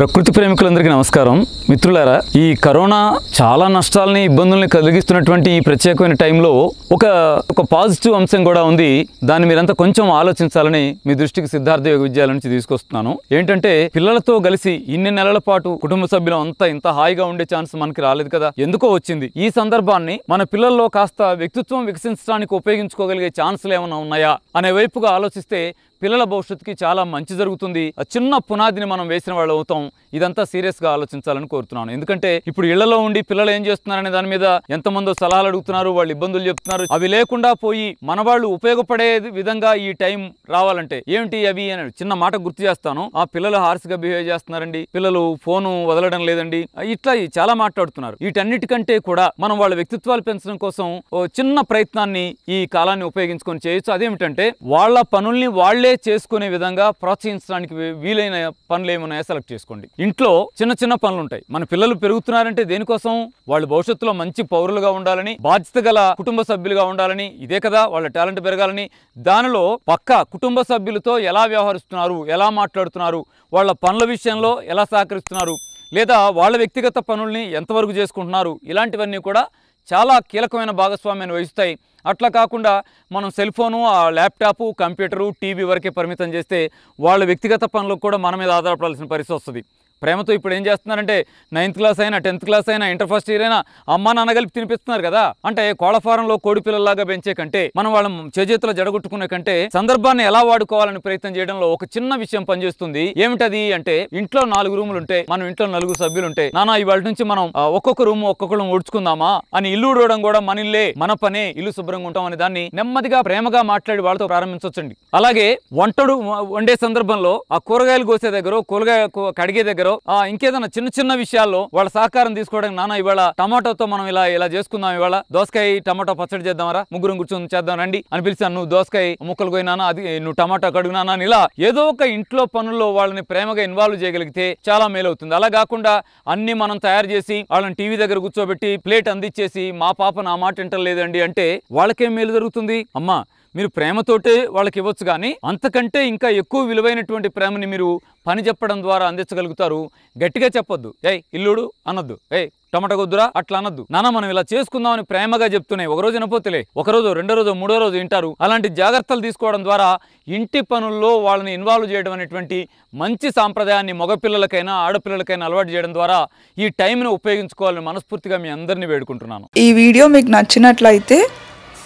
ప్రకృతి ప్రేమికులందరికీ నమస్కారం మిత్రులారా ఈ కరోనా చాలా నష్టాలని ఇబ్బందుల్ని కలిగిస్తున్నటువంటి ఈ ప్రత్యేకమైన టైంలో ఒక ఒక పాజిటివ్ అంశం కూడా ఉంది దాన్ని మీరంతా కొంచెం ఆలోచించాలని మీ దృష్టికి సిద్ధార్థ యోగ విద్యాల నుంచి తీసుకొస్తున్నాను ఏంటంటే పిల్లలతో కలిసి ఇన్ని నెలల పాటు కుటుంబ సభ్యులు అంతా ఇంత హాయిగా ఉండే ఛాన్స్ మనకి రాలేదు కదా ఎందుకో వచ్చింది ఈ సందర్భాన్ని మన పిల్లల్లో కాస్త వ్యక్తిత్వం వికసించడానికి ఉపయోగించుకోగలిగే ఛాన్సులు ఏమైనా ఉన్నాయా అనే వైపుగా ఆలోచిస్తే పిల్లల భవిష్యత్తుకి చాలా మంచి జరుగుతుంది ఆ చిన్న పునాదిని మనం వేసిన వాళ్ళు అవుతాం ఇదంతా సీరియస్గా ఆలోచించాలని కోరుతున్నాను ఎందుకంటే ఇప్పుడు ఇళ్లలో ఉండి పిల్లలు ఏం చేస్తున్నారనే దాని మీద ఎంతమందో సలహాలు అడుగుతున్నారు వాళ్ళు ఇబ్బందులు చెప్తున్నారు అవి లేకుండా పోయి మన వాళ్ళు ఉపయోగపడే విధంగా ఈ టైం రావాలంటే ఏమిటి అవి అని చిన్న మాట గుర్తు చేస్తాను ఆ పిల్లలు హార్స్ గా బిహేవ్ చేస్తున్నారండి పిల్లలు ఫోను వదలడం లేదండి ఇట్లా చాలా మాట్లాడుతున్నారు వీటన్నిటికంటే కూడా మనం వాళ్ళ వ్యక్తిత్వాలు పెంచడం కోసం ఓ చిన్న ప్రయత్నాన్ని ఈ కాలాన్ని ఉపయోగించుకొని చేయొచ్చు అదేమిటంటే వాళ్ళ పనుల్ని వాళ్లే చేసుకునే విధంగా ప్రోత్సహించడానికి వీలైన పనులు ఏమైనా సెలెక్ట్ చేసుకోండి ఇంట్లో చిన్న చిన్న పనులు ఉంటాయి మన పిల్లలు పెరుగుతున్నారంటే దేనికోసం వాళ్ళు భవిష్యత్తులో మంచి పౌరులుగా ఉండాలని బాధ్యత గల కుటుంబ సభ్యులుగా ఉండాలని ఇదే కదా వాళ్ళ టాలెంట్ పెరగాలని దానిలో పక్క కుటుంబ సభ్యులతో ఎలా వ్యవహరిస్తున్నారు ఎలా మాట్లాడుతున్నారు వాళ్ళ పనుల విషయంలో ఎలా సహకరిస్తున్నారు లేదా వాళ్ళ వ్యక్తిగత పనుల్ని ఎంతవరకు చేసుకుంటున్నారు ఇలాంటివన్నీ కూడా చాలా కీలకమైన భాగస్వామ్యాన్ని వహిస్తాయి అట్లా కాకుండా మనం సెల్ ఫోను ఆ ల్యాప్టాపు కంప్యూటరు టీవీ వరకే పరిమితం చేస్తే వాళ్ళ వ్యక్తిగత పనులకు కూడా మన మీద ఆధారపడాల్సిన పరిస్థితి వస్తుంది ప్రేమతో ఇప్పుడు ఏం చేస్తున్నారంటే నైన్త్ క్లాస్ అయినా టెన్త్ క్లాస్ అయినా ఇంటర్ ఫస్ట్ ఇయర్ అయినా అమ్మ నాన్న కలిపి తినిపిస్తున్నారు కదా అంటే కోళ్ళఫారంలో ఫారంలో కోడి పిల్లల్లాగా పెంచే కంటే మనం వాళ్ళ చేజేతులు జడగొట్టుకునే కంటే సందర్భాన్ని ఎలా వాడుకోవాలని ప్రయత్నం చేయడంలో ఒక చిన్న విషయం పనిచేస్తుంది ఏమిటది అంటే ఇంట్లో నాలుగు రూములు ఉంటే మనం ఇంట్లో నలుగురు సభ్యులు ఉంటాయి నానా ఇవాళ నుంచి మనం ఒక్కొక్క రూమ్ ఒక్కొక్క రూమ్ ఓడ్చుకుందామా అని ఇల్లు ఊడవడం కూడా మన ఇల్లే మన పనే ఇల్లు శుభ్రంగా ఉంటాం అనే దాన్ని నెమ్మదిగా ప్రేమగా మాట్లాడి వాళ్ళతో ప్రారంభించవచ్చండి అలాగే వంటడు వండే సందర్భంలో ఆ కూరగాయలు కోసే దగ్గర కూరగాయ కడిగే దగ్గర చేశారో ఆ ఇంకేదైనా చిన్న చిన్న విషయాల్లో వాళ్ళ సహకారం తీసుకోవడానికి నాన్న ఇవాళ టమాటోతో మనం ఇలా ఇలా చేసుకుందాం ఇవాళ దోసకాయ టమాటో పచ్చడి చేద్దామరా ముగ్గురం కూర్చొని చేద్దాం రండి అని పిలిచాను నువ్వు దోసకాయ ముక్కలు పోయినానా అది నువ్వు టమాటో కడుగునానా అని ఇలా ఏదో ఒక ఇంట్లో పనుల్లో వాళ్ళని ప్రేమగా ఇన్వాల్వ్ చేయగలిగితే చాలా మేలవుతుంది అలా కాకుండా అన్ని మనం తయారు చేసి వాళ్ళని టీవీ దగ్గర కూర్చోబెట్టి ప్లేట్ అందించేసి మా పాప నా మాట వింటలేదండి అంటే వాళ్ళకేం మేలు జరుగుతుంది అమ్మా మీరు ప్రేమతోటే వాళ్ళకి ఇవ్వచ్చు కానీ అంతకంటే ఇంకా ఎక్కువ విలువైనటువంటి ప్రేమని మీరు పని చెప్పడం ద్వారా అందించగలుగుతారు గట్టిగా చెప్పొద్దు ఏ ఇల్లుడు అనొద్దు ఏయ్ టమాటా కొద్దురా అట్లా అనొద్దు నానా మనం ఇలా చేసుకుందామని ప్రేమగా చెప్తున్నాయి ఒకరోజు వినపోతులే ఒకరోజు రెండో రోజు మూడో రోజు వింటారు అలాంటి జాగ్రత్తలు తీసుకోవడం ద్వారా ఇంటి పనుల్లో వాళ్ళని ఇన్వాల్వ్ చేయడం అనేటువంటి మంచి సాంప్రదాయాన్ని మగపిల్లలకైనా ఆడపిల్లలకైనా అలవాటు చేయడం ద్వారా ఈ టైంను ఉపయోగించుకోవాలని మనస్ఫూర్తిగా మీ అందరినీ వేడుకుంటున్నాను ఈ వీడియో మీకు నచ్చినట్లయితే